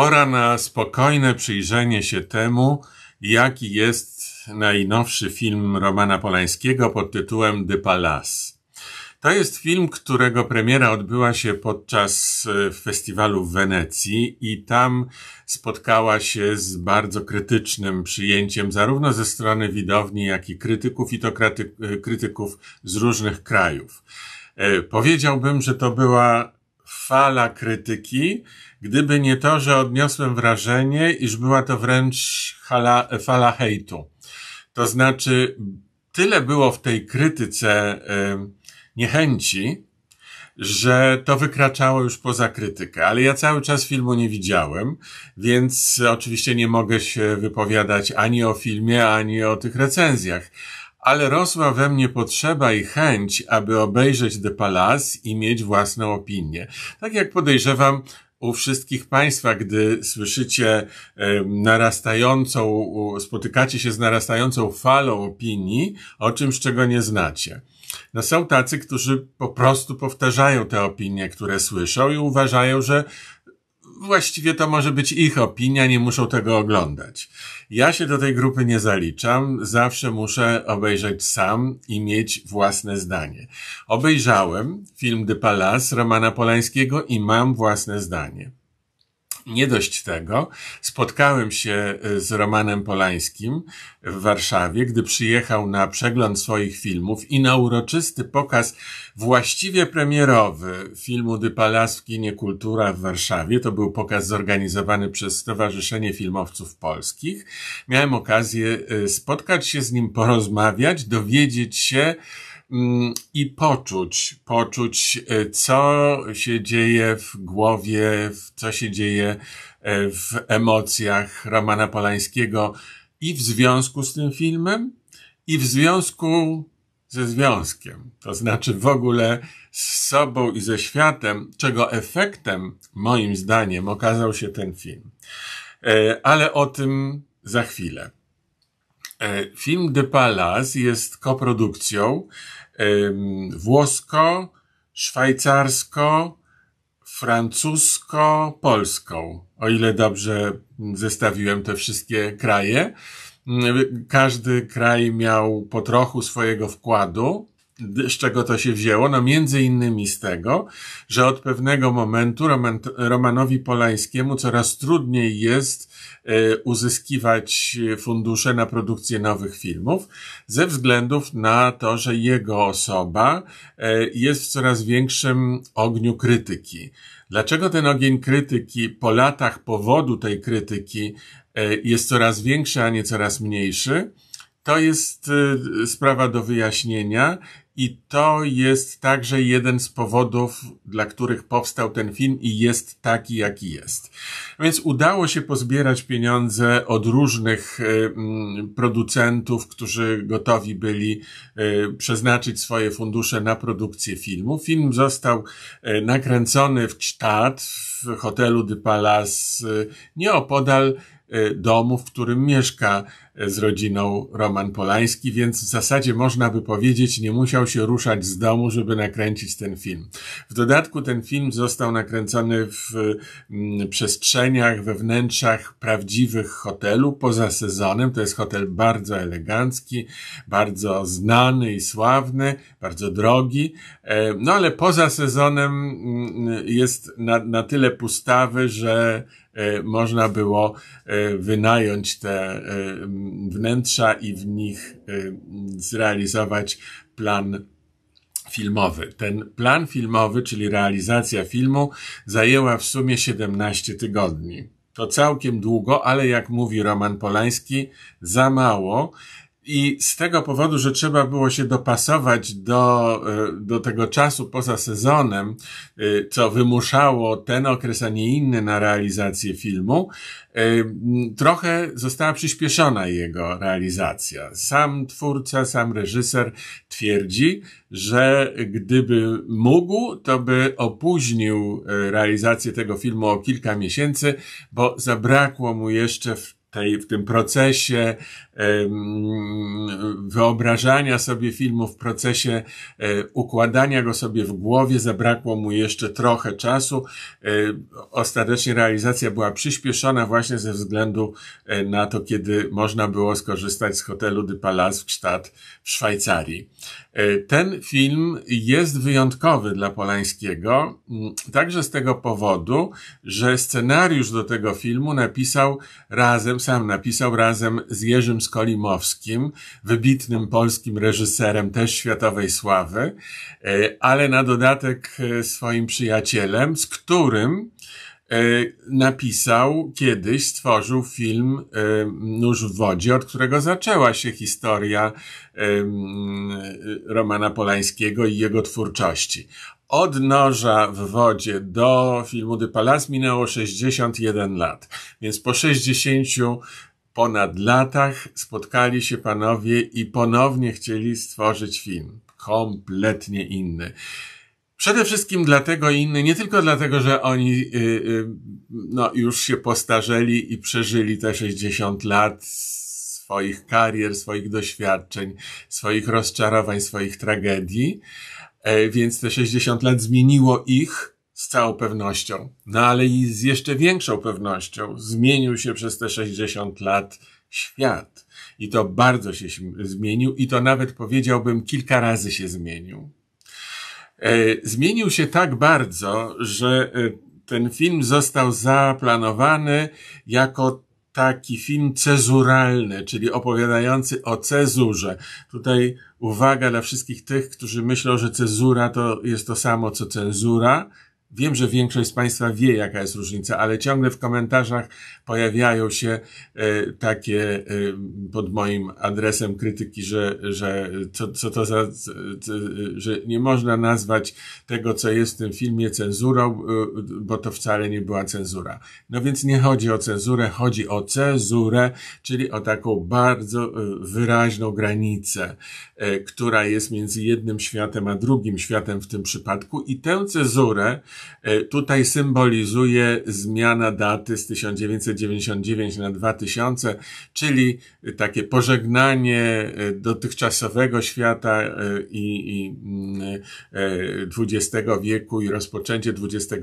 Pora na spokojne przyjrzenie się temu, jaki jest najnowszy film Romana Polańskiego pod tytułem The Palace. To jest film, którego premiera odbyła się podczas e, festiwalu w Wenecji i tam spotkała się z bardzo krytycznym przyjęciem zarówno ze strony widowni, jak i krytyków i to e, krytyków z różnych krajów. E, powiedziałbym, że to była fala krytyki, gdyby nie to, że odniosłem wrażenie, iż była to wręcz hala, fala hejtu. To znaczy, tyle było w tej krytyce niechęci, że to wykraczało już poza krytykę, ale ja cały czas filmu nie widziałem, więc oczywiście nie mogę się wypowiadać ani o filmie, ani o tych recenzjach ale rosła we mnie potrzeba i chęć, aby obejrzeć The Palace i mieć własną opinię. Tak jak podejrzewam, u wszystkich Państwa, gdy słyszycie narastającą, spotykacie się z narastającą falą opinii o czymś, czego nie znacie. No są tacy, którzy po prostu powtarzają te opinie, które słyszą i uważają, że właściwie to może być ich opinia, nie muszą tego oglądać. Ja się do tej grupy nie zaliczam, zawsze muszę obejrzeć sam i mieć własne zdanie. Obejrzałem film The Palace Romana Polańskiego i mam własne zdanie. Nie dość tego, spotkałem się e, z Romanem Polańskim w Warszawie, gdy przyjechał na przegląd swoich filmów i na uroczysty pokaz właściwie premierowy filmu The Palace w kinie Kultura w Warszawie. To był pokaz zorganizowany przez Stowarzyszenie Filmowców Polskich. Miałem okazję e, spotkać się z nim, porozmawiać, dowiedzieć się, Mm, i poczuć, poczuć, e, co się dzieje w głowie, co się dzieje e, w emocjach Romana Polańskiego i w związku z tym filmem, i w związku ze związkiem, to znaczy w ogóle z sobą i ze światem, czego efektem, moim zdaniem, okazał się ten film. E, ale o tym za chwilę. Film The Palace jest koprodukcją włosko, szwajcarsko, francusko, polską. O ile dobrze zestawiłem te wszystkie kraje. Każdy kraj miał po trochu swojego wkładu z czego to się wzięło? No między innymi z tego, że od pewnego momentu Roman, Romanowi Polańskiemu coraz trudniej jest e, uzyskiwać fundusze na produkcję nowych filmów ze względów na to, że jego osoba e, jest w coraz większym ogniu krytyki. Dlaczego ten ogień krytyki po latach powodu tej krytyki e, jest coraz większy, a nie coraz mniejszy? To jest sprawa do wyjaśnienia i to jest także jeden z powodów, dla których powstał ten film i jest taki, jaki jest. Więc udało się pozbierać pieniądze od różnych e, mm, producentów, którzy gotowi byli e, przeznaczyć swoje fundusze na produkcję filmu. Film został e, nakręcony w kształt w hotelu de Palace nieopodal Y, domu, w którym mieszka y, z rodziną Roman Polański, więc w zasadzie można by powiedzieć, nie musiał się ruszać z domu, żeby nakręcić ten film. W dodatku ten film został nakręcony w mm, przestrzeniach, we wnętrzach prawdziwych hotelu poza sezonem. To jest hotel bardzo elegancki, bardzo znany i sławny, bardzo drogi. E, no ale poza sezonem mm, jest na, na tyle pustawy, że E, można było e, wynająć te e, wnętrza i w nich zrealizować plan filmowy. Ten plan filmowy, czyli realizacja filmu, zajęła w sumie 17 tygodni. To całkiem długo, ale jak mówi Roman Polański, za mało, i z tego powodu, że trzeba było się dopasować do, e, do tego czasu poza sezonem, e, co wymuszało ten okres, a nie inny na realizację filmu, e, trochę została przyspieszona jego realizacja. Sam twórca, sam reżyser twierdzi, że gdyby mógł, to by opóźnił realizację tego filmu o kilka miesięcy, bo zabrakło mu jeszcze w tej, w tym procesie wyobrażania sobie filmu, w procesie e, układania go sobie w głowie, zabrakło mu jeszcze trochę czasu. E, ostatecznie realizacja była przyspieszona właśnie ze względu e, na to, kiedy można było skorzystać z hotelu The Palace w Sztat w Szwajcarii. E, ten film jest wyjątkowy dla Polańskiego, mm, także z tego powodu, że scenariusz do tego filmu napisał razem, sam napisał razem z Jerzym Skolimowskim, wybitnym polskim reżyserem też światowej sławy, e, ale na dodatek e, swoim przyjacielem, z którym E, napisał kiedyś, stworzył film e, Nóż w wodzie, od którego zaczęła się historia e, Romana Polańskiego i jego twórczości. Od noża w wodzie do filmu The Palace minęło 61 lat, więc po 60 ponad latach spotkali się panowie i ponownie chcieli stworzyć film. Kompletnie inny. Przede wszystkim dlatego i inny, nie tylko dlatego, że oni yy, yy, no, już się postarzeli i przeżyli te 60 lat swoich karier, swoich doświadczeń, swoich rozczarowań, swoich tragedii, yy, więc te 60 lat zmieniło ich z całą pewnością, no ale i z jeszcze większą pewnością zmienił się przez te 60 lat świat. I to bardzo się zmienił, i to nawet powiedziałbym kilka razy się zmienił. E, zmienił się tak bardzo, że e, ten film został zaplanowany jako taki film cezuralny, czyli opowiadający o cezurze. Tutaj uwaga dla wszystkich tych, którzy myślą, że cezura to jest to samo co cenzura. Wiem, że większość z Państwa wie, jaka jest różnica, ale ciągle w komentarzach pojawiają się e, takie e, pod moim adresem krytyki, że, że co, co to za, co, że nie można nazwać tego, co jest w tym filmie cenzurą, e, bo to wcale nie była cenzura. No więc nie chodzi o cenzurę, chodzi o cezurę, czyli o taką bardzo e, wyraźną granicę, e, która jest między jednym światem a drugim światem w tym przypadku i tę cezurę, E, tutaj symbolizuje zmiana daty z 1999 na 2000, czyli takie pożegnanie e, dotychczasowego świata e, i, i XX mm, wieku i rozpoczęcie XXI.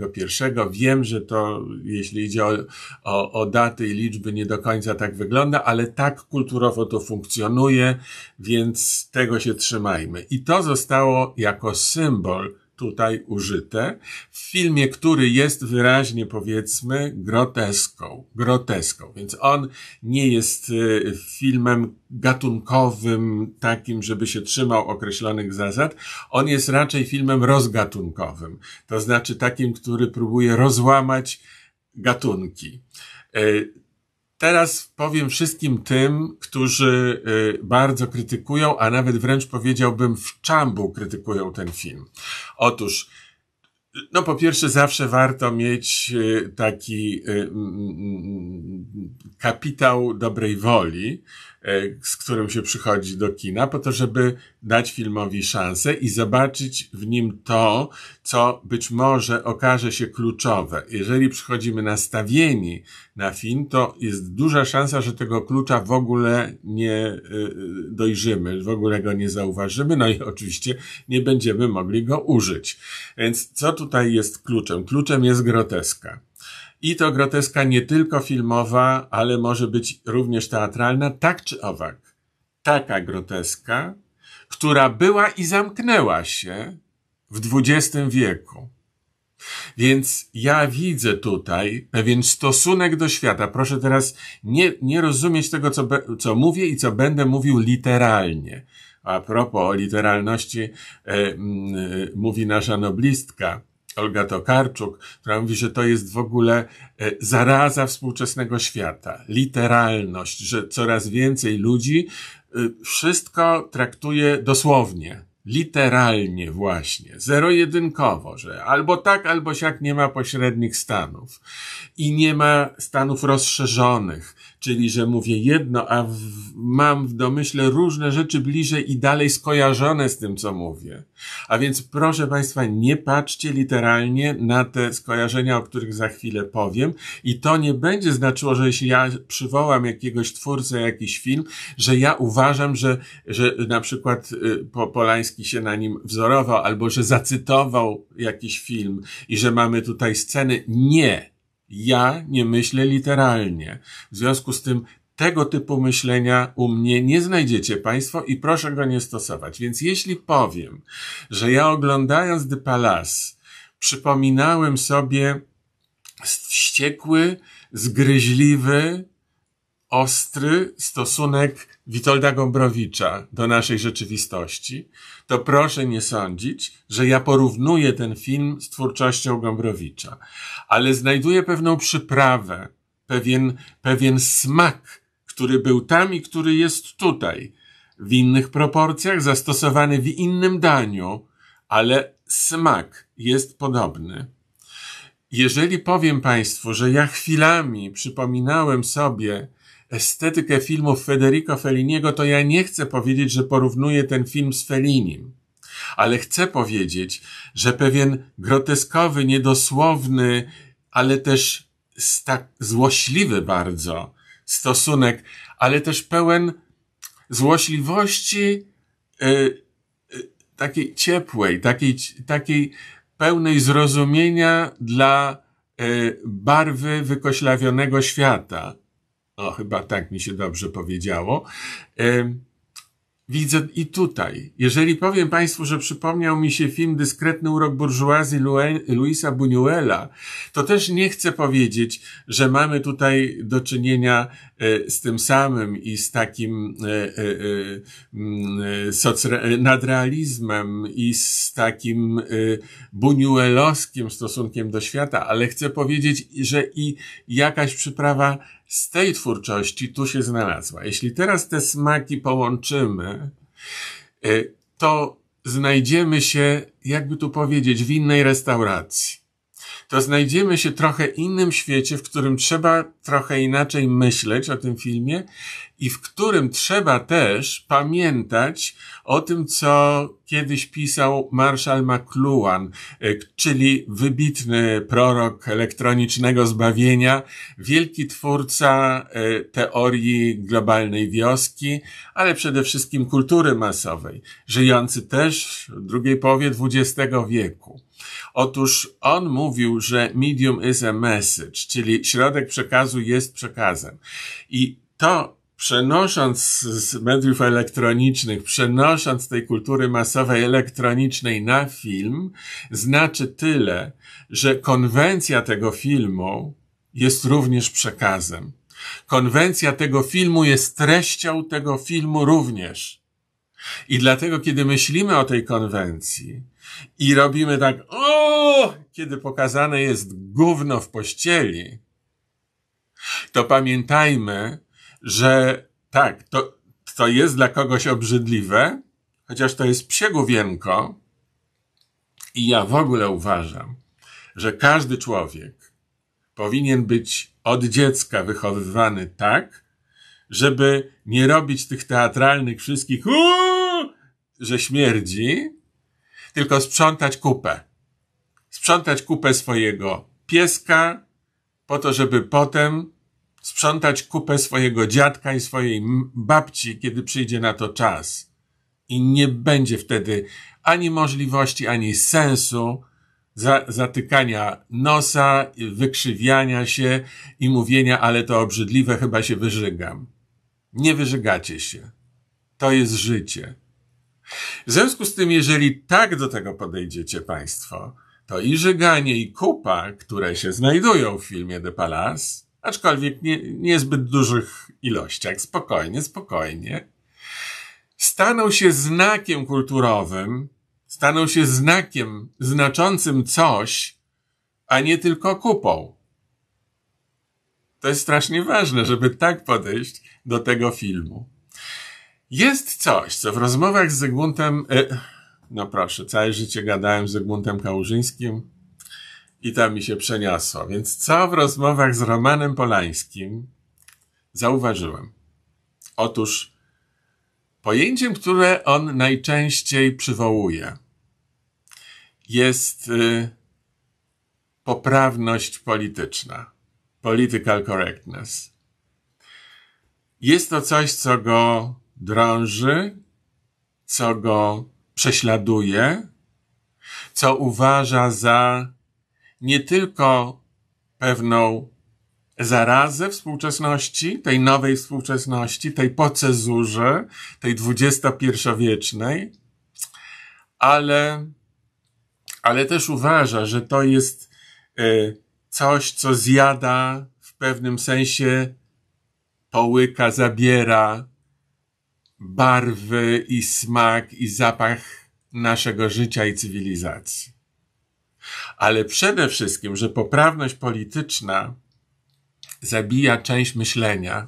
Wiem, że to, jeśli idzie o, o, o daty i liczby, nie do końca tak wygląda, ale tak kulturowo to funkcjonuje, więc tego się trzymajmy. I to zostało jako symbol tutaj użyte, w filmie, który jest wyraźnie, powiedzmy, groteską, groteską. Więc on nie jest y, filmem gatunkowym, takim, żeby się trzymał określonych zasad. On jest raczej filmem rozgatunkowym. To znaczy takim, który próbuje rozłamać gatunki. Y, Teraz powiem wszystkim tym, którzy y, bardzo krytykują, a nawet wręcz powiedziałbym w czambu krytykują ten film. Otóż, no po pierwsze, zawsze warto mieć y, taki y, kapitał dobrej woli, E, z którym się przychodzi do kina, po to, żeby dać filmowi szansę i zobaczyć w nim to, co być może okaże się kluczowe. Jeżeli przychodzimy nastawieni na film, to jest duża szansa, że tego klucza w ogóle nie e, dojrzymy, w ogóle go nie zauważymy, no i oczywiście nie będziemy mogli go użyć. Więc co tutaj jest kluczem? Kluczem jest groteska. I to groteska nie tylko filmowa, ale może być również teatralna, tak czy owak. Taka groteska, która była i zamknęła się w XX wieku. Więc ja widzę tutaj pewien stosunek do świata. Proszę teraz nie, nie rozumieć tego, co, be, co mówię i co będę mówił literalnie. A propos o literalności, e, m, e, mówi nasza noblistka Olga Tokarczuk, która mówi, że to jest w ogóle e, zaraza współczesnego świata, literalność, że coraz więcej ludzi e, wszystko traktuje dosłownie, literalnie właśnie, zero-jedynkowo, że albo tak, albo siak nie ma pośrednich stanów i nie ma stanów rozszerzonych, czyli że mówię jedno, a w, mam w domyśle różne rzeczy bliżej i dalej skojarzone z tym, co mówię. A więc proszę Państwa, nie patrzcie literalnie na te skojarzenia, o których za chwilę powiem. I to nie będzie znaczyło, że jeśli ja przywołam jakiegoś twórcę, jakiś film, że ja uważam, że, że na przykład y, Polański się na nim wzorował, albo że zacytował jakiś film i że mamy tutaj sceny. Nie. Ja nie myślę literalnie. W związku z tym tego typu myślenia u mnie nie znajdziecie Państwo i proszę go nie stosować. Więc jeśli powiem, że ja oglądając The Palace przypominałem sobie wściekły, zgryźliwy, ostry stosunek Witolda Gombrowicza do naszej rzeczywistości, to proszę nie sądzić, że ja porównuję ten film z twórczością Gombrowicza, ale znajduję pewną przyprawę, pewien, pewien smak, który był tam i który jest tutaj, w innych proporcjach, zastosowany w innym daniu, ale smak jest podobny. Jeżeli powiem Państwu, że ja chwilami przypominałem sobie estetykę filmów Federico Felliniego, to ja nie chcę powiedzieć, że porównuję ten film z Fellinim. Ale chcę powiedzieć, że pewien groteskowy, niedosłowny, ale też tak, złośliwy bardzo stosunek, ale też pełen złośliwości yy, takiej ciepłej, takiej, takiej pełnej zrozumienia dla e, barwy wykoślawionego świata. O, chyba tak mi się dobrze powiedziało. Widzę i tutaj. Jeżeli powiem Państwu, że przypomniał mi się film Dyskretny urok burżuazji Luisa Buñuela, to też nie chcę powiedzieć, że mamy tutaj do czynienia e, z tym samym i z takim e, e, mm, nadrealizmem i z takim Buñuelowskim stosunkiem do świata, ale chcę powiedzieć, że i jakaś przyprawa z tej twórczości tu się znalazła. Jeśli teraz te smaki połączymy, y, to znajdziemy się, jakby tu powiedzieć, w innej restauracji. To znajdziemy się trochę innym świecie, w którym trzeba trochę inaczej myśleć o tym filmie i w którym trzeba też pamiętać o tym, co kiedyś pisał Marshall McLuhan, e, czyli wybitny prorok elektronicznego zbawienia, wielki twórca e, teorii globalnej wioski, ale przede wszystkim kultury masowej, żyjący też w drugiej połowie XX wieku. Otóż on mówił, że medium is a message, czyli środek przekazu jest przekazem. I to przenosząc z mediów elektronicznych, przenosząc tej kultury masowej elektronicznej na film, znaczy tyle, że konwencja tego filmu jest również przekazem. Konwencja tego filmu jest treścią tego filmu również. I dlatego, kiedy myślimy o tej konwencji i robimy tak, o, kiedy pokazane jest gówno w pościeli, to pamiętajmy, że tak, to, to jest dla kogoś obrzydliwe, chociaż to jest psie główienko i ja w ogóle uważam, że każdy człowiek powinien być od dziecka wychowywany tak, żeby nie robić tych teatralnych wszystkich uuu, że śmierdzi, tylko sprzątać kupę. Sprzątać kupę swojego pieska po to, żeby potem sprzątać kupę swojego dziadka i swojej babci, kiedy przyjdzie na to czas. I nie będzie wtedy ani możliwości, ani sensu za, zatykania nosa, wykrzywiania się i mówienia, ale to obrzydliwe, chyba się wyżygam. Nie wyżygacie się. To jest życie. W związku z tym, jeżeli tak do tego podejdziecie Państwo, to i żeganie, i kupa, które się znajdują w filmie The Palace, aczkolwiek nie, niezbyt dużych ilościach. Spokojnie, spokojnie. Stanął się znakiem kulturowym, stanął się znakiem znaczącym coś, a nie tylko kupą. To jest strasznie ważne, żeby tak podejść do tego filmu. Jest coś, co w rozmowach z Zygmuntem. E, no proszę, całe życie gadałem z Zygmuntem Kałużyńskim i tam mi się przeniosło. Więc co w rozmowach z Romanem Polańskim zauważyłem? Otóż pojęciem, które on najczęściej przywołuje, jest y, poprawność polityczna, political correctness. Jest to coś, co go drąży, co go prześladuje, co uważa za nie tylko pewną zarazę współczesności, tej nowej współczesności, tej pocezurze, tej XXI-wiecznej, ale, ale też uważa, że to jest e, coś, co zjada w pewnym sensie, połyka, zabiera barwy i smak i zapach naszego życia i cywilizacji ale przede wszystkim, że poprawność polityczna zabija część myślenia,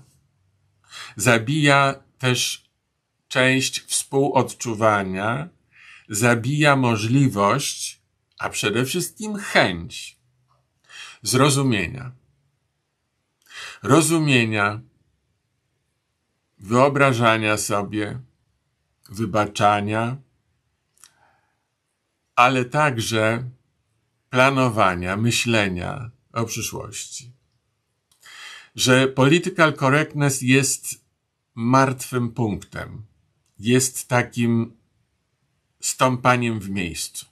zabija też część współodczuwania, zabija możliwość, a przede wszystkim chęć zrozumienia. Rozumienia, wyobrażania sobie, wybaczania, ale także planowania, myślenia o przyszłości. Że political correctness jest martwym punktem, jest takim stąpaniem w miejscu.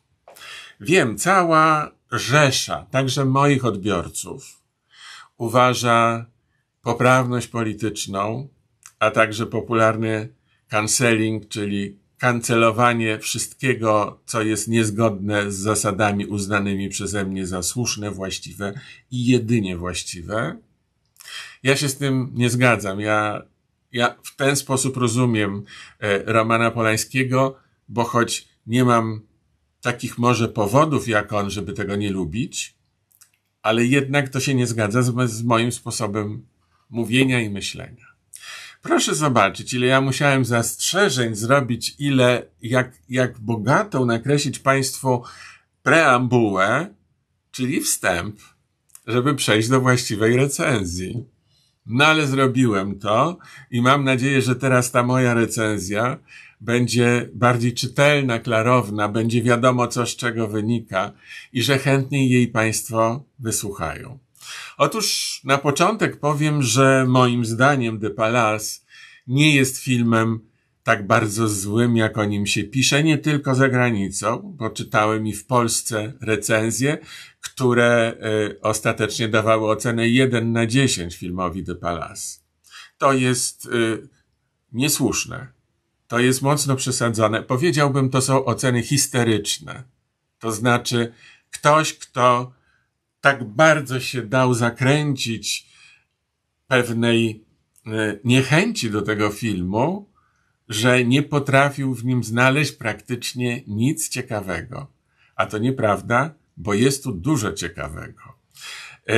Wiem, cała rzesza, także moich odbiorców, uważa poprawność polityczną, a także popularny canceling, czyli kancelowanie wszystkiego, co jest niezgodne z zasadami uznanymi przeze mnie za słuszne, właściwe i jedynie właściwe. Ja się z tym nie zgadzam. Ja, ja w ten sposób rozumiem e, Romana Polańskiego, bo choć nie mam takich może powodów jak on, żeby tego nie lubić, ale jednak to się nie zgadza z, z moim sposobem mówienia i myślenia. Proszę zobaczyć, ile ja musiałem zastrzeżeń zrobić, ile, jak, jak bogatą nakreślić Państwu preambułę, czyli wstęp, żeby przejść do właściwej recenzji. No ale zrobiłem to i mam nadzieję, że teraz ta moja recenzja będzie bardziej czytelna, klarowna, będzie wiadomo, co z czego wynika i że chętniej jej Państwo wysłuchają. Otóż na początek powiem, że moim zdaniem The Palace nie jest filmem tak bardzo złym, jak o nim się pisze, nie tylko za granicą, bo czytałem i w Polsce recenzje, które y, ostatecznie dawały ocenę 1 na 10 filmowi The Palace. To jest y, niesłuszne. To jest mocno przesadzone. Powiedziałbym, to są oceny histeryczne. To znaczy, ktoś, kto tak bardzo się dał zakręcić pewnej e, niechęci do tego filmu, że nie potrafił w nim znaleźć praktycznie nic ciekawego. A to nieprawda, bo jest tu dużo ciekawego. E,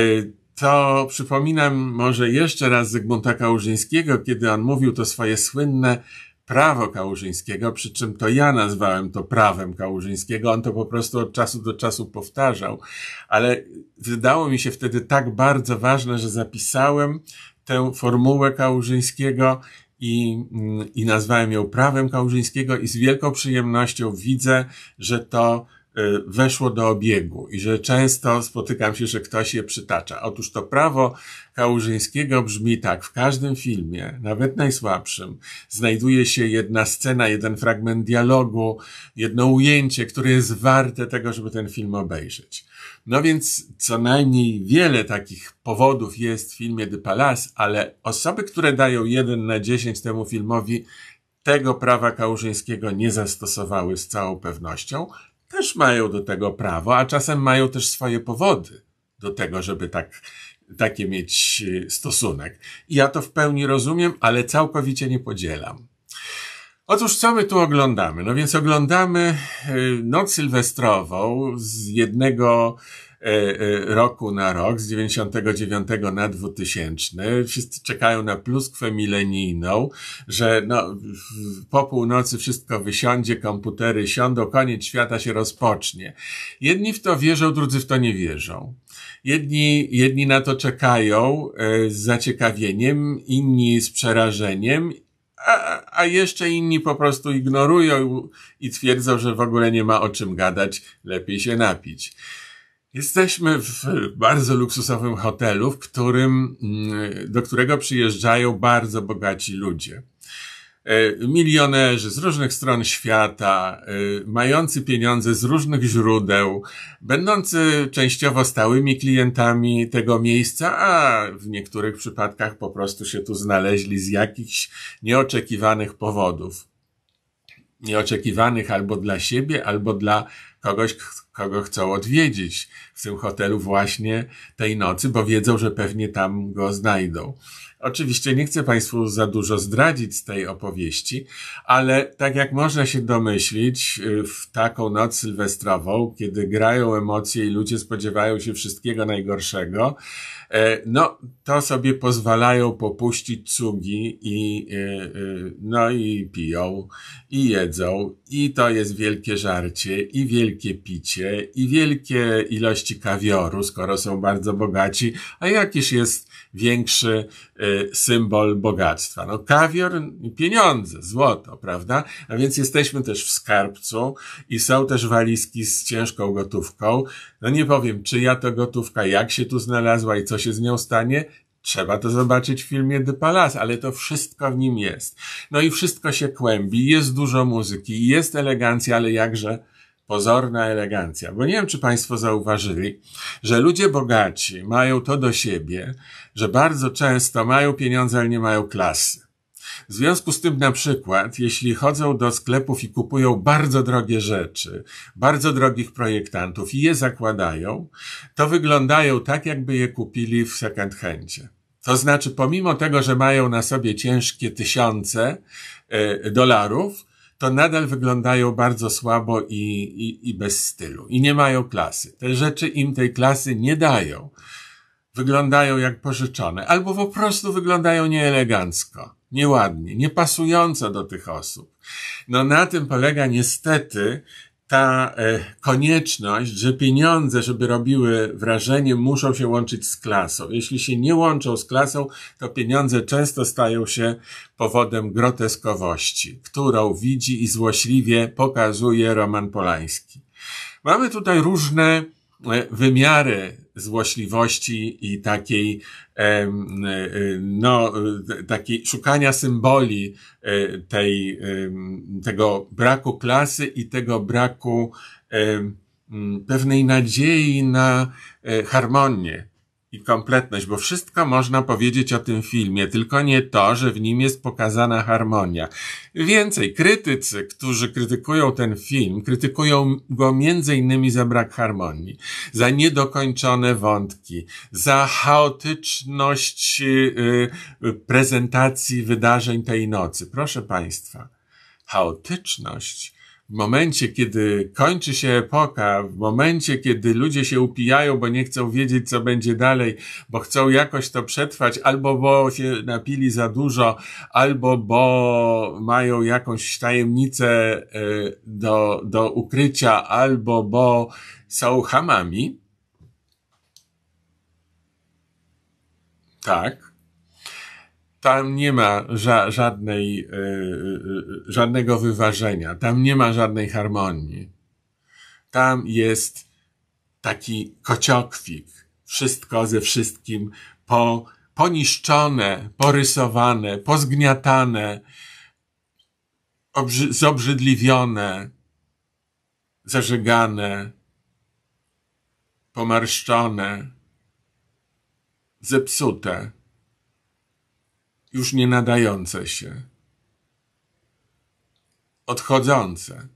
to przypominam może jeszcze raz Zygmunta Kałużyńskiego, kiedy on mówił to swoje słynne prawo Kałużyńskiego, przy czym to ja nazwałem to prawem Kałużyńskiego, on to po prostu od czasu do czasu powtarzał, ale wydało mi się wtedy tak bardzo ważne, że zapisałem tę formułę Kałużyńskiego i, mm, i nazwałem ją prawem Kałużyńskiego i z wielką przyjemnością widzę, że to Y, weszło do obiegu i że często spotykam się, że ktoś je przytacza. Otóż to prawo Kałużyńskiego brzmi tak. W każdym filmie, nawet najsłabszym, znajduje się jedna scena, jeden fragment dialogu, jedno ujęcie, które jest warte tego, żeby ten film obejrzeć. No więc co najmniej wiele takich powodów jest w filmie The Palace, ale osoby, które dają jeden na dziesięć temu filmowi tego prawa Kałużyńskiego nie zastosowały z całą pewnością, też mają do tego prawo, a czasem mają też swoje powody do tego, żeby tak, takie mieć y, stosunek. I ja to w pełni rozumiem, ale całkowicie nie podzielam. Otóż co my tu oglądamy? No więc oglądamy y, noc sylwestrową z jednego E, e, roku na rok, z 99 na 2000. Wszyscy czekają na pluskwę milenijną, że no, po północy wszystko wysiądzie, komputery siądą, koniec świata się rozpocznie. Jedni w to wierzą, drudzy w to nie wierzą. Jedni, jedni na to czekają e, z zaciekawieniem, inni z przerażeniem, a, a jeszcze inni po prostu ignorują i twierdzą, że w ogóle nie ma o czym gadać, lepiej się napić. Jesteśmy w bardzo luksusowym hotelu, w którym, mm, do którego przyjeżdżają bardzo bogaci ludzie. E, milionerzy z różnych stron świata, e, mający pieniądze z różnych źródeł, będący częściowo stałymi klientami tego miejsca, a w niektórych przypadkach po prostu się tu znaleźli z jakichś nieoczekiwanych powodów. Nieoczekiwanych albo dla siebie, albo dla kogoś, kogo chcą odwiedzić w tym hotelu właśnie tej nocy, bo wiedzą, że pewnie tam go znajdą. Oczywiście nie chcę Państwu za dużo zdradzić z tej opowieści, ale tak jak można się domyślić, y, w taką noc sylwestrową, kiedy grają emocje i ludzie spodziewają się wszystkiego najgorszego, e, no to sobie pozwalają popuścić cugi i, y, y, no i piją, i jedzą, i to jest wielkie żarcie, i wielkie picie i wielkie ilości kawioru, skoro są bardzo bogaci, a jakiż jest większy y, symbol bogactwa? No kawior i pieniądze, złoto, prawda? A więc jesteśmy też w skarbcu i są też walizki z ciężką gotówką. No nie powiem, czyja to gotówka, jak się tu znalazła i co się z nią stanie. Trzeba to zobaczyć w filmie The Palace, ale to wszystko w nim jest. No i wszystko się kłębi, jest dużo muzyki, jest elegancja, ale jakże pozorna elegancja. Bo nie wiem, czy Państwo zauważyli, że ludzie bogaci mają to do siebie, że bardzo często mają pieniądze, ale nie mają klasy. W związku z tym, na przykład, jeśli chodzą do sklepów i kupują bardzo drogie rzeczy, bardzo drogich projektantów i je zakładają, to wyglądają tak, jakby je kupili w second handzie. To znaczy, pomimo tego, że mają na sobie ciężkie tysiące y, dolarów, to nadal wyglądają bardzo słabo i, i, i bez stylu. I nie mają klasy. Te rzeczy im tej klasy nie dają. Wyglądają jak pożyczone, albo po prostu wyglądają nieelegancko, nieładnie, niepasująco do tych osób. No na tym polega niestety ta e, konieczność, że pieniądze, żeby robiły wrażenie, muszą się łączyć z klasą. Jeśli się nie łączą z klasą, to pieniądze często stają się powodem groteskowości, którą widzi i złośliwie pokazuje Roman Polański. Mamy tutaj różne E, wymiary złośliwości i takiej, e, e, no, takiej szukania symboli tej, tego braku klasy i tego braku pewnej nadziei na harmonię i kompletność, bo wszystko można powiedzieć o tym filmie, tylko nie to, że w nim jest pokazana harmonia. Więcej, krytycy, którzy krytykują ten film, krytykują go między innymi za brak harmonii, za niedokończone wątki, za chaotyczność y, y, prezentacji wydarzeń tej nocy. Proszę Państwa, chaotyczność w momencie, kiedy kończy się epoka, w momencie, kiedy ludzie się upijają, bo nie chcą wiedzieć, co będzie dalej, bo chcą jakoś to przetrwać, albo bo się napili za dużo, albo bo mają jakąś tajemnicę e, do, do ukrycia, albo bo są hamami. Tak. Tam nie ma ża żadnej, yy, żadnego wyważenia, tam nie ma żadnej harmonii. Tam jest taki kociokwik, wszystko ze wszystkim po, poniszczone, porysowane, pozgniatane, obrzy zobrzydliwione, zażegane, pomarszczone, zepsute już nie nadające się, odchodzące,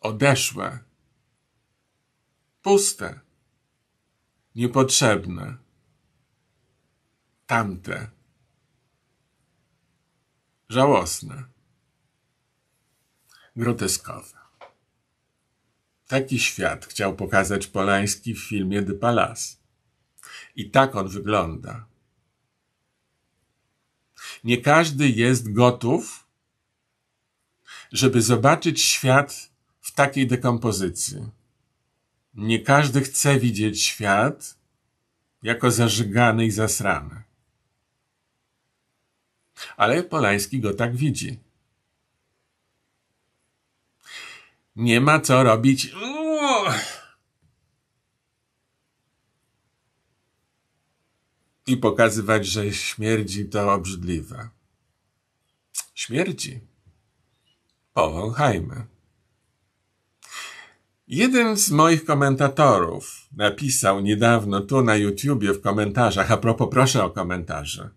odeszłe, puste, niepotrzebne, tamte, żałosne, groteskowe. Taki świat chciał pokazać Polański w filmie The Palace. I tak on wygląda. Nie każdy jest gotów, żeby zobaczyć świat w takiej dekompozycji. Nie każdy chce widzieć świat jako zażygany i zasrany. Ale Polański go tak widzi. Nie ma co robić. i pokazywać, że śmierdzi to obrzydliwe. Śmierdzi. Powąchajmy. Jeden z moich komentatorów napisał niedawno tu na YouTubie w komentarzach, a propos proszę o komentarze,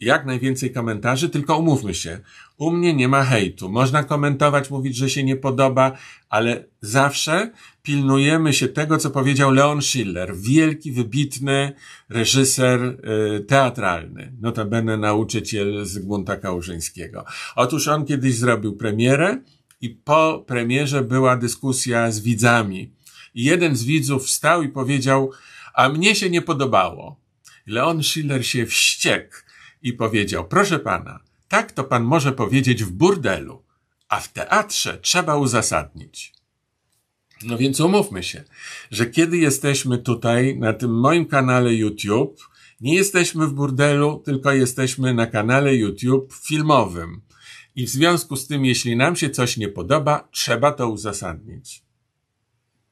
jak najwięcej komentarzy, tylko umówmy się. U mnie nie ma hejtu. Można komentować, mówić, że się nie podoba, ale zawsze pilnujemy się tego, co powiedział Leon Schiller, wielki, wybitny reżyser y, teatralny, notabene nauczyciel Zygmunta Kałużyńskiego. Otóż on kiedyś zrobił premierę i po premierze była dyskusja z widzami. I jeden z widzów wstał i powiedział, a mnie się nie podobało. Leon Schiller się wściekł i powiedział: Proszę pana, tak to pan może powiedzieć w burdelu, a w teatrze trzeba uzasadnić. No więc umówmy się, że kiedy jesteśmy tutaj na tym moim kanale YouTube, nie jesteśmy w burdelu, tylko jesteśmy na kanale YouTube filmowym. I w związku z tym, jeśli nam się coś nie podoba, trzeba to uzasadnić.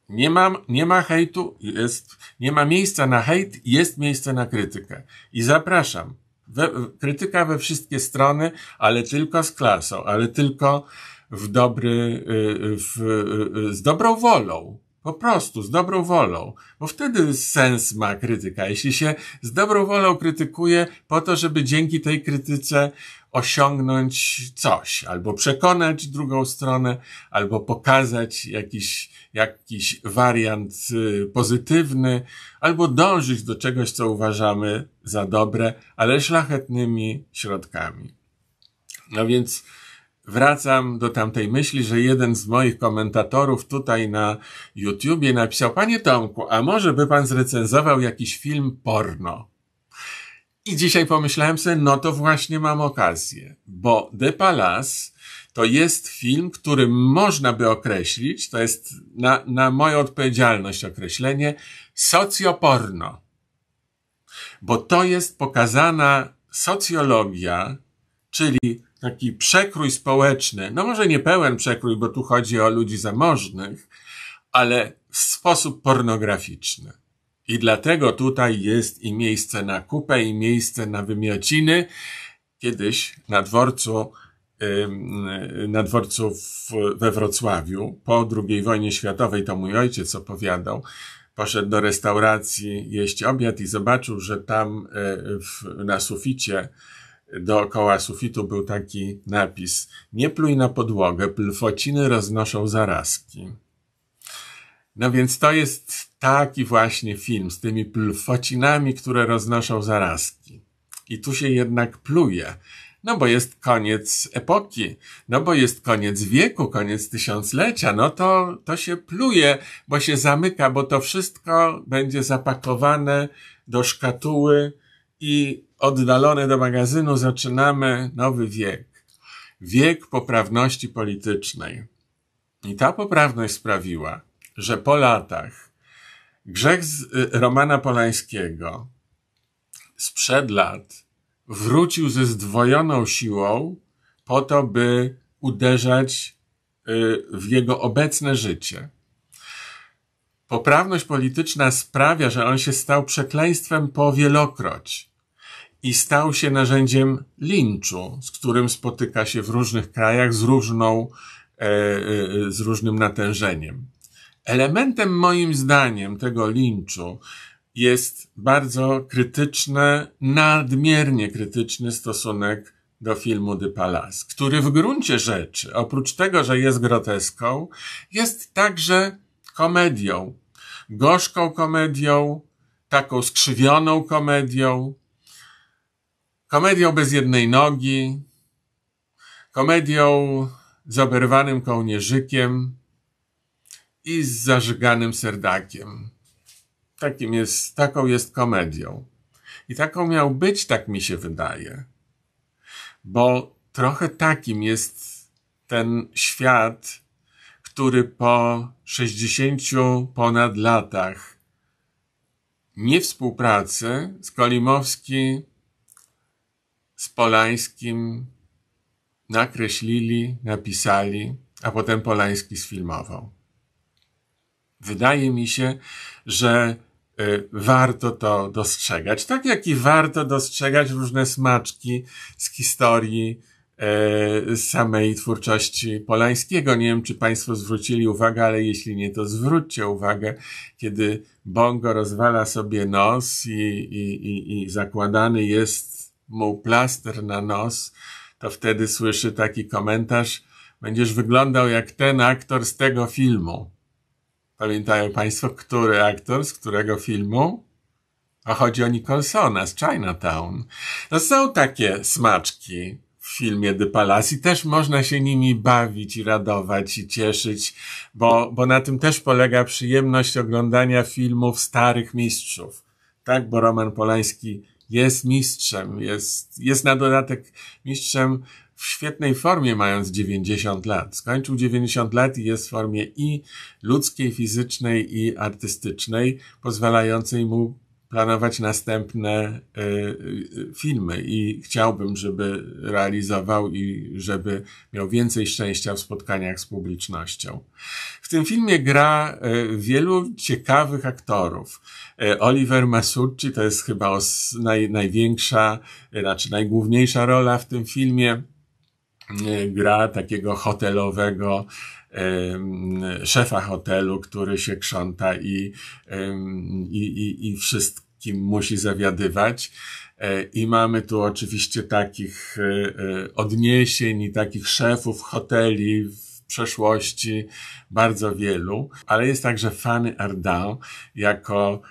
Nie ma, nie ma hejtu, jest, nie ma miejsca na hejt, jest miejsce na krytykę. I zapraszam. We, krytyka we wszystkie strony, ale tylko z klasą, ale tylko w dobry, y, y, w, y, z dobrą wolą. Po prostu, z dobrą wolą. Bo wtedy sens ma krytyka. Jeśli się z dobrą wolą krytykuje po to, żeby dzięki tej krytyce osiągnąć coś, albo przekonać drugą stronę, albo pokazać jakiś, jakiś wariant y, pozytywny, albo dążyć do czegoś, co uważamy za dobre, ale szlachetnymi środkami. No więc wracam do tamtej myśli, że jeden z moich komentatorów tutaj na YouTubie napisał: Panie Tomku, a może by pan zrecenzował jakiś film porno? I dzisiaj pomyślałem sobie, no to właśnie mam okazję, bo The Palace to jest film, który można by określić, to jest na, na moją odpowiedzialność określenie, socjoporno. Bo to jest pokazana socjologia, czyli taki przekrój społeczny, no może nie pełen przekrój, bo tu chodzi o ludzi zamożnych, ale w sposób pornograficzny. I dlatego tutaj jest i miejsce na kupę, i miejsce na wymiociny. Kiedyś na dworcu, na dworcu we Wrocławiu, po II wojnie światowej, to mój ojciec opowiadał, poszedł do restauracji jeść obiad i zobaczył, że tam e, na suficie, dookoła sufitu był taki napis: Nie pluj na podłogę, plfociny roznoszą zarazki. No więc to jest taki właśnie film z tymi plfocinami, które roznoszą zarazki. I tu się jednak pluje. No bo jest koniec epoki, no bo jest koniec wieku, koniec tysiąclecia, no to, to się pluje, bo się zamyka, bo to wszystko będzie zapakowane do szkatuły i oddalone do magazynu. Zaczynamy nowy wiek. Wiek poprawności politycznej. I ta poprawność sprawiła, że po latach grzech y, Romana Polańskiego sprzed lat wrócił ze zdwojoną siłą po to, by uderzać y, w jego obecne życie. Poprawność polityczna sprawia, że on się stał przekleństwem po wielokroć i stał się narzędziem linczu, z którym spotyka się w różnych krajach z różną, e, e, e, z różnym natężeniem. Elementem moim zdaniem tego linczu jest bardzo krytyczny, nadmiernie krytyczny stosunek do filmu The Palace, który w gruncie rzeczy, oprócz tego, że jest groteską, jest także komedią. Gorzką komedią, taką skrzywioną komedią, komedią bez jednej nogi, komedią z oberwanym kołnierzykiem, i z zażyganym serdakiem. Takim jest, taką jest komedią. I taką miał być, tak mi się wydaje. Bo trochę takim jest ten świat, który po 60 ponad latach niewspółpracy z Kolimowski, z Polańskim nakreślili, napisali, a potem Polański sfilmował. Wydaje mi się, że e, warto to dostrzegać. Tak jak i warto dostrzegać różne smaczki z historii e, samej twórczości Polańskiego. Nie wiem, czy Państwo zwrócili uwagę, ale jeśli nie, to zwróćcie uwagę, kiedy Bongo rozwala sobie nos i, i, i, i zakładany jest mu plaster na nos, to wtedy słyszy taki komentarz, będziesz wyglądał jak ten aktor z tego filmu. Pamiętają Państwo, który aktor z którego filmu? A chodzi o Nicholsona z Chinatown. To no, są takie smaczki w filmie The Palace i też można się nimi bawić i radować i cieszyć, bo, bo na tym też polega przyjemność oglądania filmów starych mistrzów. Tak, bo Roman Polański jest mistrzem, jest, jest na dodatek mistrzem w świetnej formie, mając 90 lat. Skończył 90 lat i jest w formie i ludzkiej, fizycznej, i artystycznej, pozwalającej mu planować następne y, y, filmy i chciałbym, żeby realizował i żeby miał więcej szczęścia w spotkaniach z publicznością. W tym filmie gra y, wielu ciekawych aktorów. Oliver Masucci to jest chyba os, naj, największa, znaczy najgłówniejsza rola w tym filmie. E, gra takiego hotelowego e, szefa hotelu, który się krząta i, e, i, i, i wszystkim musi zawiadywać. I mamy tu oczywiście takich odniesień i takich szefów hoteli w przeszłości bardzo wielu, ale jest także Fanny Ardant jako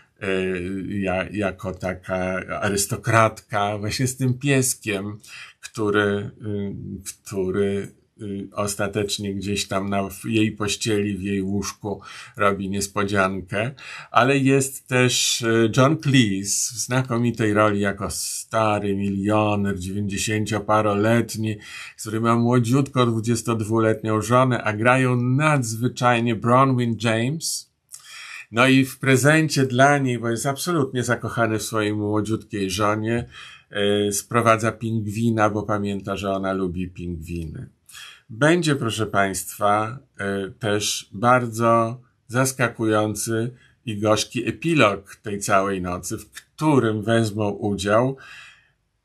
jako taka arystokratka, właśnie z tym pieskiem, który, y, który y, ostatecznie gdzieś tam na, w jej pościeli, w jej łóżku robi niespodziankę, ale jest też y, John Cleese w znakomitej roli jako stary milioner, 90-paroletni, który ma młodziutko 22-letnią żonę, a grają nadzwyczajnie Bronwyn James, no i w prezencie dla niej, bo jest absolutnie zakochany w swojej młodziutkiej żonie, Y, sprowadza pingwina, bo pamięta, że ona lubi pingwiny. Będzie, proszę Państwa, y, też bardzo zaskakujący i gorzki epilog tej całej nocy, w którym wezmą udział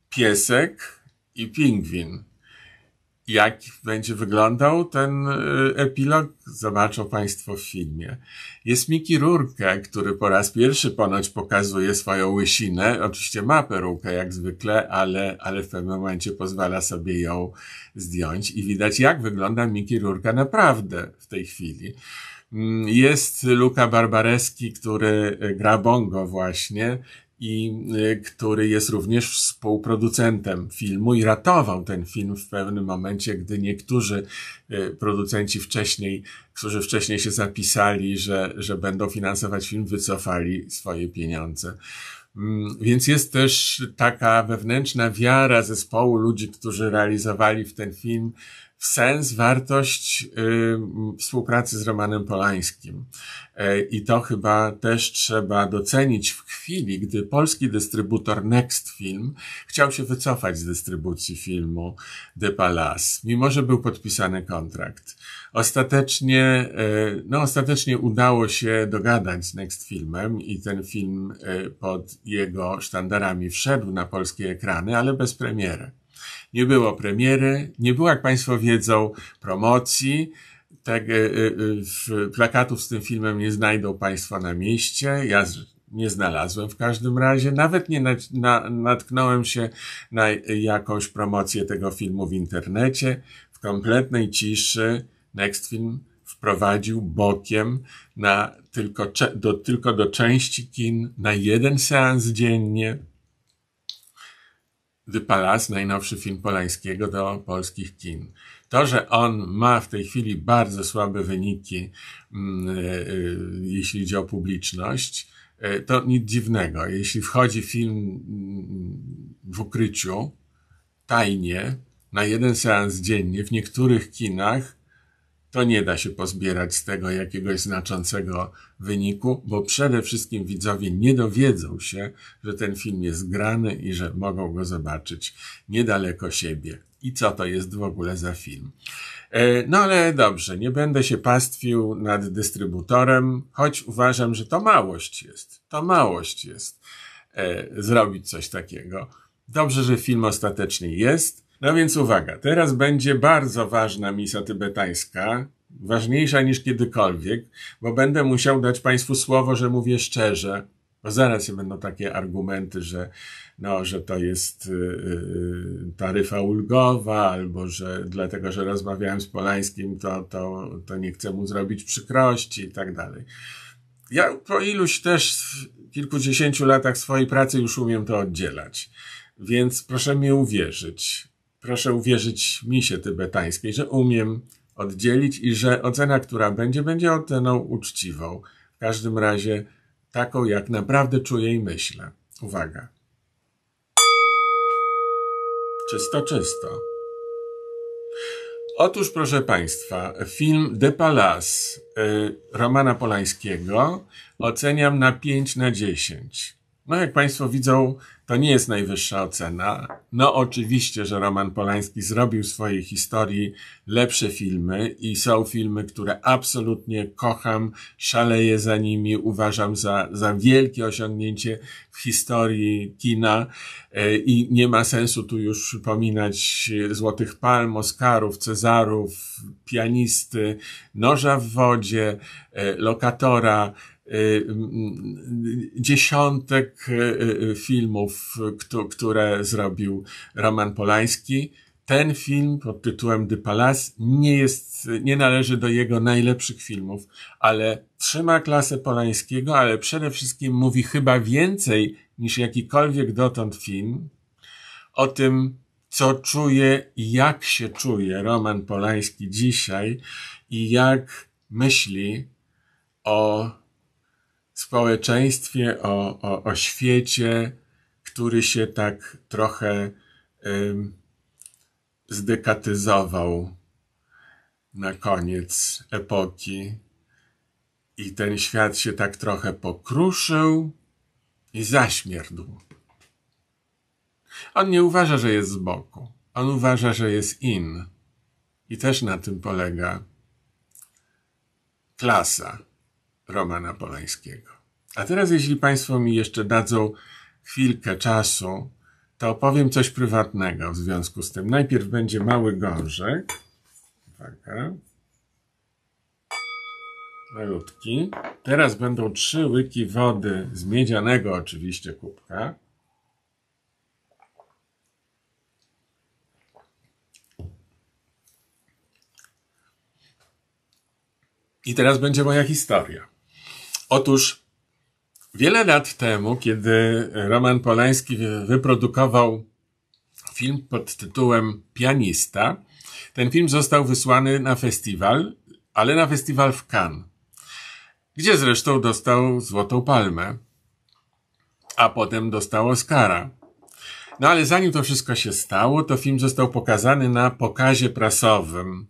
piesek i pingwin jak będzie wyglądał ten y, epilog, zobaczą Państwo w filmie. Jest Miki Rurke, który po raz pierwszy ponoć pokazuje swoją łysinę. Oczywiście ma perukę jak zwykle, ale, ale w pewnym momencie pozwala sobie ją zdjąć i widać jak wygląda Miki Rurke naprawdę w tej chwili. Mm, jest Luka Barbareski, który y, gra bongo właśnie i y, który jest również współproducentem filmu i ratował ten film w pewnym momencie, gdy niektórzy y, producenci wcześniej, którzy wcześniej się zapisali, że, że będą finansować film, wycofali swoje pieniądze. Mm, więc jest też taka wewnętrzna wiara zespołu ludzi, którzy realizowali w ten film, sens, wartość współpracy z Romanem Polańskim. E, I to chyba też trzeba docenić w chwili, gdy polski dystrybutor Next Film chciał się wycofać z dystrybucji filmu The Palace, mimo że był podpisany kontrakt. Ostatecznie, e, no, ostatecznie udało się dogadać z Next Filmem i ten film e, pod jego sztandarami wszedł na polskie ekrany, ale bez premiery. Nie było premiery, nie było, jak Państwo wiedzą, promocji. Tak, e, e, e, plakatów z tym filmem nie znajdą Państwo na mieście. Ja nie znalazłem w każdym razie. Nawet nie natknąłem się na jakąś promocję tego filmu w internecie. W kompletnej ciszy Next Film wprowadził bokiem na tylko, do, tylko do części kin na jeden seans dziennie The Palace, najnowszy film Polańskiego do polskich kin. To, że on ma w tej chwili bardzo słabe wyniki, mm, e, e, jeśli chodzi o publiczność, e, to nic dziwnego. Jeśli wchodzi film mm, w ukryciu, tajnie, na jeden seans dziennie, w niektórych kinach, to nie da się pozbierać z tego jakiegoś znaczącego wyniku, bo przede wszystkim widzowie nie dowiedzą się, że ten film jest grany i że mogą go zobaczyć niedaleko siebie. I co to jest w ogóle za film? E, no ale dobrze, nie będę się pastwił nad dystrybutorem, choć uważam, że to małość jest. To małość jest e, zrobić coś takiego. Dobrze, że film ostatecznie jest no więc uwaga, teraz będzie bardzo ważna misa tybetańska, ważniejsza niż kiedykolwiek, bo będę musiał dać Państwu słowo, że mówię szczerze, bo zaraz się będą takie argumenty, że, no, że to jest yy, taryfa ulgowa, albo że dlatego, że rozmawiałem z Polańskim, to, to, to nie chcę mu zrobić przykrości i tak dalej. Ja po iluś też kilkudziesięciu latach swojej pracy już umiem to oddzielać. Więc proszę mi uwierzyć, proszę uwierzyć misie tybetańskiej, że umiem oddzielić i że ocena, która będzie, będzie oceną uczciwą. W każdym razie taką, jak naprawdę czuję i myślę. Uwaga. Czysto, czysto. Otóż, proszę Państwa, film The Palace y, Romana Polańskiego oceniam na 5 na 10. No, jak Państwo widzą, to nie jest najwyższa ocena. No oczywiście, że Roman Polański zrobił w swojej historii lepsze filmy i są filmy, które absolutnie kocham, szaleję za nimi, uważam za, za wielkie osiągnięcie w historii kina e, i nie ma sensu tu już przypominać Złotych Palm, Oscarów, Cezarów, Pianisty, Noża w wodzie, e, Lokatora, Y, dziesiątek y, y, filmów, które zrobił Roman Polański. Ten film pod tytułem The Palace nie jest, nie należy do jego najlepszych filmów, ale trzyma klasę Polańskiego, ale przede wszystkim mówi chyba więcej niż jakikolwiek dotąd film o tym, co czuje i jak się czuje Roman Polański dzisiaj i jak myśli o społeczeństwie, o, o, o świecie, który się tak trochę ym, zdekatyzował na koniec epoki. I ten świat się tak trochę pokruszył i zaśmierdł. On nie uważa, że jest z boku. On uważa, że jest in. I też na tym polega klasa. Romana Polańskiego. A teraz, jeśli Państwo mi jeszcze dadzą chwilkę czasu, to opowiem coś prywatnego w związku z tym. Najpierw będzie mały gążek. Uwaga. Malutki. Teraz będą trzy łyki wody z miedzianego oczywiście kubka. I teraz będzie moja historia. Otóż wiele lat temu, kiedy Roman Polański wyprodukował film pod tytułem Pianista, ten film został wysłany na festiwal, ale na festiwal w Cannes, gdzie zresztą dostał Złotą Palmę, a potem dostał Oscara. No ale zanim to wszystko się stało, to film został pokazany na pokazie prasowym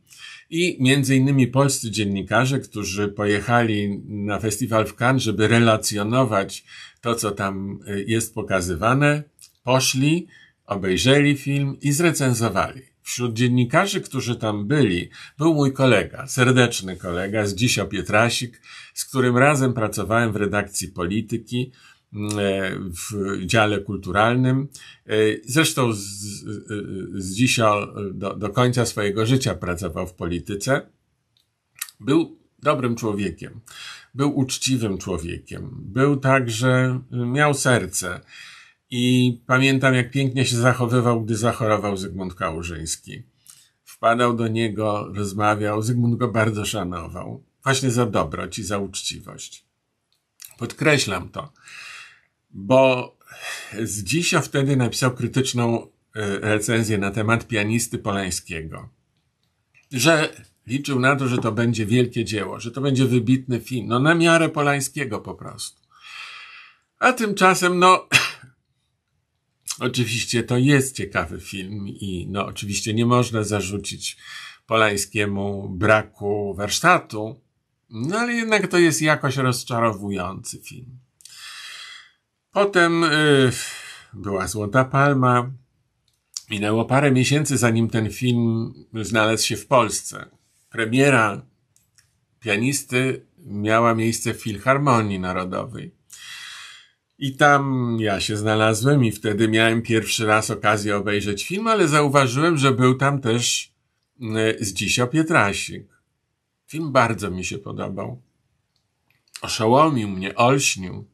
i między innymi polscy dziennikarze, którzy pojechali na festiwal w Cannes, żeby relacjonować to, co tam y, jest pokazywane, poszli, obejrzeli film i zrecenzowali. Wśród dziennikarzy, którzy tam byli, był mój kolega, serdeczny kolega z dziś Pietrasik, z którym razem pracowałem w redakcji polityki, E, w dziale kulturalnym. E, zresztą z, z dzisiaj do, do końca swojego życia pracował w polityce. Był dobrym człowiekiem, był uczciwym człowiekiem, był także, e, miał serce. I pamiętam, jak pięknie się zachowywał, gdy zachorował Zygmunt Kałużyński. Wpadał do niego, rozmawiał, Zygmunt go bardzo szanował. Właśnie za dobroć i za uczciwość. Podkreślam to bo z dzisiaj wtedy napisał krytyczną e, recenzję na temat pianisty Polańskiego, że liczył na to, że to będzie wielkie dzieło, że to będzie wybitny film, no na miarę Polańskiego po prostu. A tymczasem, no, oczywiście to jest ciekawy film i no, oczywiście nie można zarzucić Polańskiemu braku warsztatu, no ale jednak to jest jakoś rozczarowujący film. Potem y, była Złota Palma. Minęło parę miesięcy, zanim ten film znalazł się w Polsce. Premiera pianisty miała miejsce w Filharmonii Narodowej. I tam ja się znalazłem i wtedy miałem pierwszy raz okazję obejrzeć film, ale zauważyłem, że był tam też y, z dziś o Pietrasik. Film bardzo mi się podobał. Oszołomił mnie, olśnił.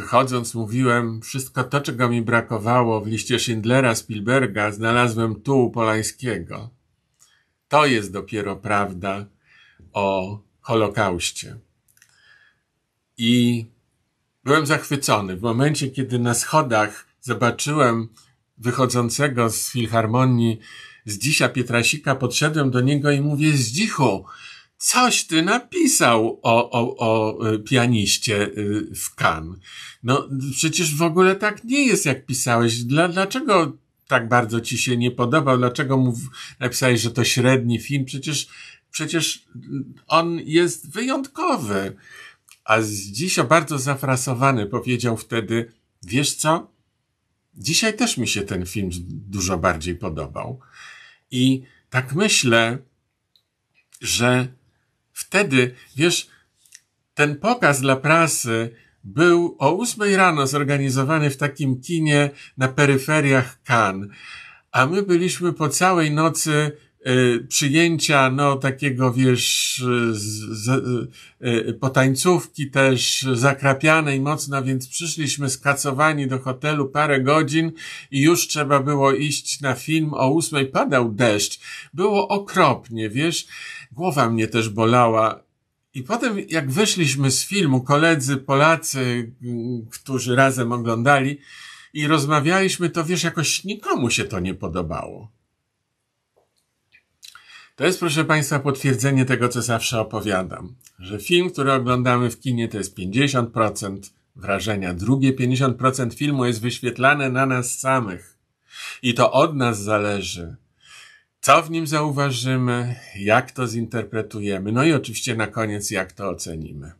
Wychodząc, mówiłem, wszystko to, czego mi brakowało w liście Schindlera Spielberga, znalazłem tu u Polańskiego. To jest dopiero prawda o Holokauście. I byłem zachwycony. W momencie, kiedy na schodach zobaczyłem wychodzącego z filharmonii z dzisia Pietrasika, podszedłem do niego i mówię: Zdzichu, coś ty napisał o, o, o e, pianiście e, w Cannes. No przecież w ogóle tak nie jest, jak pisałeś. Dla, dlaczego tak bardzo ci się nie podobał? Dlaczego mu napisałeś, że to średni film? Przecież, przecież on jest wyjątkowy. A dziś o bardzo zafrasowany powiedział wtedy, wiesz co? Dzisiaj też mi się ten film dużo bardziej podobał. I tak myślę, że Wtedy, wiesz, ten pokaz dla prasy był o ósmej rano zorganizowany w takim kinie na peryferiach Cannes, a my byliśmy po całej nocy Y, przyjęcia, no takiego wiesz, y, z, z, y, potańcówki też zakrapianej mocno, więc przyszliśmy skacowani do hotelu parę godzin i już trzeba było iść na film o ósmej, padał deszcz, było okropnie, wiesz, głowa mnie też bolała, i potem, jak wyszliśmy z filmu, koledzy Polacy, którzy razem oglądali i rozmawialiśmy, to wiesz, jakoś nikomu się to nie podobało. To jest, proszę Państwa, potwierdzenie tego, co zawsze opowiadam, że film, który oglądamy w kinie, to jest 50% wrażenia. Drugie 50% filmu jest wyświetlane na nas samych. I to od nas zależy, co w nim zauważymy, jak to zinterpretujemy, no i oczywiście na koniec, jak to ocenimy.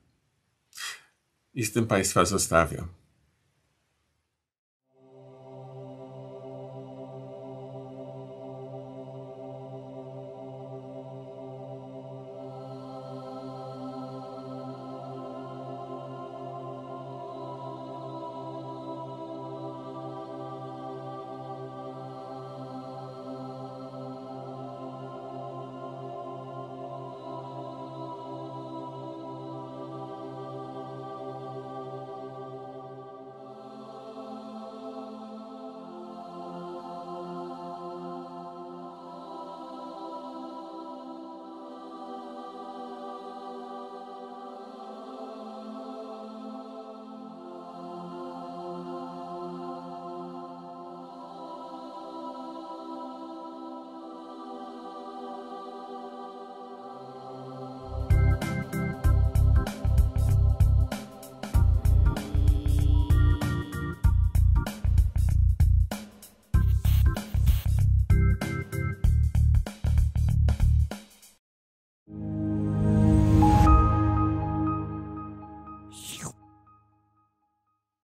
I z tym Państwa zostawiam.